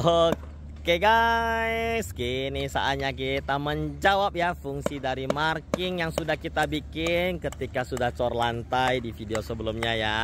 Oke guys, kini saatnya kita menjawab ya fungsi dari marking yang sudah kita bikin ketika sudah cor lantai di video sebelumnya ya.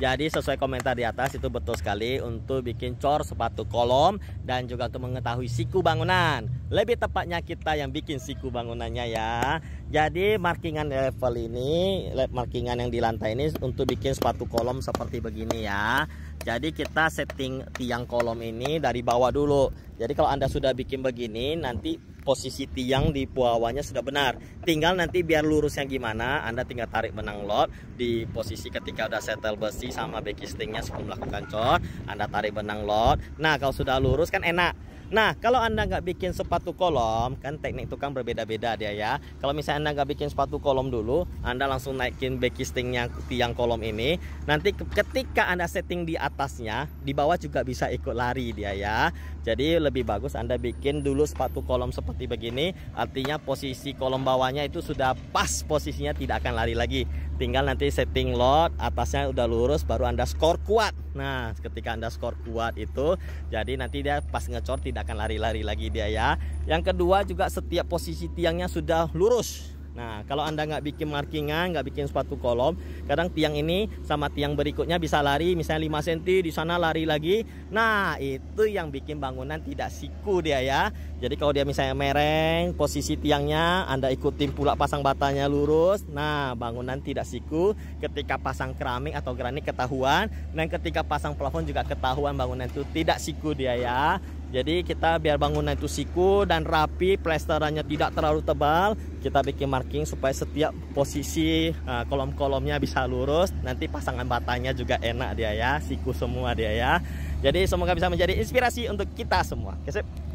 Jadi sesuai komentar di atas itu betul sekali untuk bikin cor sepatu kolom dan juga untuk mengetahui siku bangunan. Lebih tepatnya kita yang bikin siku bangunannya ya. Jadi markingan level ini, markingan yang di lantai ini untuk bikin sepatu kolom seperti begini ya. Jadi kita setting tiang kolom ini dari bawah dulu. Jadi kalau Anda sudah bikin begini nanti posisi tiang di puawanya sudah benar tinggal nanti biar lurusnya gimana Anda tinggal tarik benang lot di posisi ketika udah settle besi sama backistingnya sebelum melakukan cor Anda tarik benang lot nah kalau sudah lurus kan enak Nah, kalau Anda nggak bikin sepatu kolom, kan teknik tukang berbeda-beda dia ya. Kalau misalnya Anda nggak bikin sepatu kolom dulu, Anda langsung naikin backistingnya tiang kolom ini. Nanti ketika Anda setting di atasnya, di bawah juga bisa ikut lari dia ya. Jadi lebih bagus Anda bikin dulu sepatu kolom seperti seperti begini artinya posisi kolom bawahnya itu sudah pas posisinya tidak akan lari lagi tinggal nanti setting load atasnya udah lurus baru anda skor kuat nah ketika anda skor kuat itu jadi nanti dia pas ngecor tidak akan lari-lari lagi dia ya yang kedua juga setiap posisi tiangnya sudah lurus Nah, kalau Anda nggak bikin markingan, nggak bikin sepatu kolom, kadang tiang ini sama tiang berikutnya bisa lari, misalnya 5 cm, di sana lari lagi. Nah, itu yang bikin bangunan tidak siku dia ya. Jadi kalau dia misalnya mereng, posisi tiangnya Anda ikutin pula pasang batanya lurus. Nah, bangunan tidak siku ketika pasang keramik atau granit ketahuan dan ketika pasang plafon juga ketahuan bangunan itu tidak siku dia ya. Jadi kita biar bangunan itu siku dan rapi, plesterannya tidak terlalu tebal. Kita bikin marking supaya setiap posisi eh, kolom-kolomnya bisa lurus. Nanti pasangan batanya juga enak dia ya, siku semua dia ya. Jadi semoga bisa menjadi inspirasi untuk kita semua. Kesip.